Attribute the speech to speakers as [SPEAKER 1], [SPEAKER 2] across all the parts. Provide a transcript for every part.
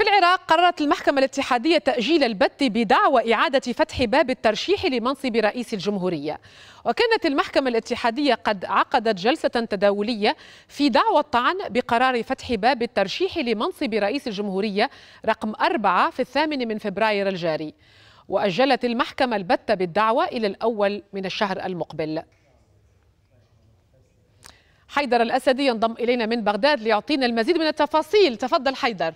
[SPEAKER 1] في العراق قررت المحكمة الاتحادية تأجيل البت بدعوى إعادة فتح باب الترشيح لمنصب رئيس الجمهورية وكانت المحكمة الاتحادية قد عقدت جلسة تداولية في دعوى الطعن بقرار فتح باب الترشيح لمنصب رئيس الجمهورية رقم أربعة في الثامن من فبراير الجاري وأجلت المحكمة البت بالدعوى إلى الأول من الشهر المقبل حيدر الأسدي ينضم إلينا من بغداد ليعطينا المزيد من التفاصيل تفضل حيدر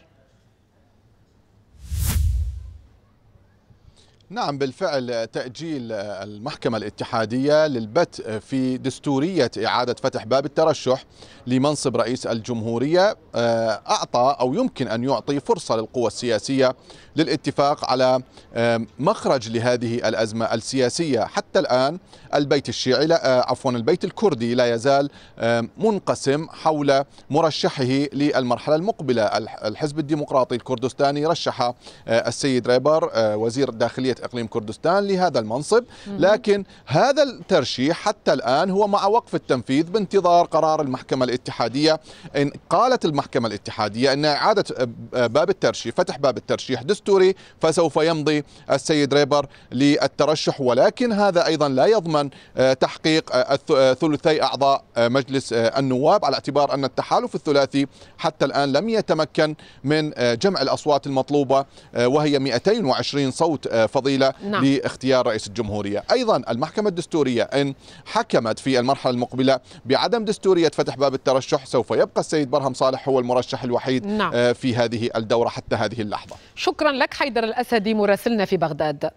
[SPEAKER 2] نعم بالفعل تأجيل المحكمة الاتحادية للبت في دستورية إعادة فتح باب الترشح لمنصب رئيس الجمهورية آه، أعطى أو يمكن أن يعطي فرصة للقوى السياسية للاتفاق على آه، مخرج لهذه الأزمة السياسية حتى الآن البيت الشيعي لا آه، عفوا البيت الكردي لا يزال منقسم حول مرشحه للمرحلة المقبلة الحزب الديمقراطي الكردستاني رشح السيد ريبر وزير داخلية إقليم كردستان لهذا المنصب لكن هذا الترشيح حتى الآن هو مع وقف التنفيذ بانتظار قرار المحكمة الاتحادية إن قالت المحكمة الاتحادية أن إعادة باب الترشيح فتح باب الترشيح دستوري فسوف يمضي السيد ريبر للترشح ولكن هذا أيضا لا يضمن آه، تحقيق آه، آه، ثلثي أعضاء مجلس النواب على اعتبار أن التحالف الثلاثي حتى الآن لم يتمكن من جمع الأصوات المطلوبة وهي 220 صوت فضل الفضيلة نعم. لاختيار رئيس الجمهورية أيضا المحكمة الدستورية إن حكمت في المرحلة المقبلة بعدم دستورية فتح باب الترشح سوف يبقى السيد برهم صالح هو المرشح الوحيد نعم. آه، في هذه الدورة حتى هذه اللحظة
[SPEAKER 1] شكرا لك حيدر الأسدي مراسلنا في بغداد